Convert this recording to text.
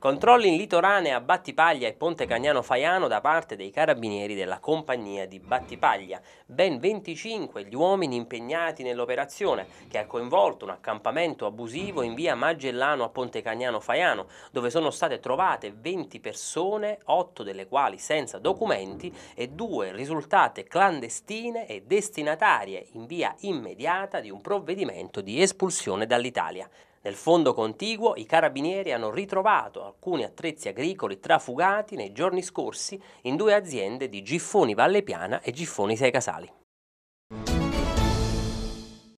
Controlli in litoranea Battipaglia e Ponte Cagnano Faiano da parte dei carabinieri della compagnia di Battipaglia. Ben 25 gli uomini impegnati nell'operazione che ha coinvolto un accampamento abusivo in via Magellano a Ponte Cagnano Faiano dove sono state trovate 20 persone, 8 delle quali senza documenti e 2 risultate clandestine e destinatarie in via immediata di un provvedimento di espulsione dall'Italia. Nel fondo contiguo i carabinieri hanno ritrovato alcuni attrezzi agricoli trafugati nei giorni scorsi in due aziende di Giffoni Valle Piana e Giffoni Sei Casali.